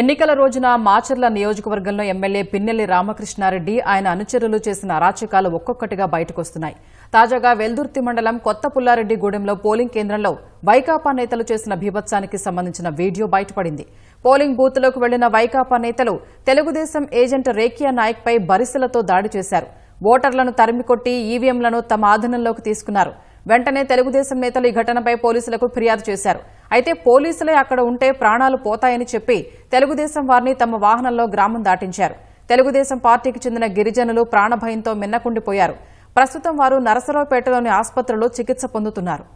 ఎన్నికల రోజున మాచర్ల నియోజకవర్గంలో ఎమ్మెల్యే పిన్నెల్లి రామకృష్ణారెడ్డి ఆయన అనుచరులు చేసిన అరాచకాలు ఒక్కొక్కటిగా బయటకొస్తున్నాయి తాజాగా వెల్దుర్తి మండలం కొత్త పుల్లారెడ్డి గూడెంలో పోలింగ్ కేంద్రంలో వైకాపా నేతలు చేసిన భీభత్సానికి సంబంధించిన వీడియో బయటపడింది పోలింగ్ బూత్లోకి వెళ్లిన వైకాపా నేతలు తెలుగుదేశం ఏజెంట్ రేకియా నాయక్పై బరిసలతో దాడి చేశారు ఓటర్లను తరిమికొట్టి ఈవీఎంలను తమ ఆధీనంలోకి తీసుకున్నారు వెంటనే తెలుగుదేశం నేతలు ఈ ఘటనపై పోలీసులకు ఫిర్యాదు చేశారు అయితే పోలీసులే అక్కడ ఉంటే ప్రాణాలు పోతాయని చెప్పి తెలుగుదేశం వారిని తమ వాహనంలో గ్రామం దాటించారు తెలుగుదేశం పార్టీకి చెందిన గిరిజనులు ప్రాణభయంతో మిన్నకుండిపోయారు ప్రస్తుతం వారు నరసరావుపేటలోని ఆసుపత్రిలో చికిత్స పొందుతున్నారు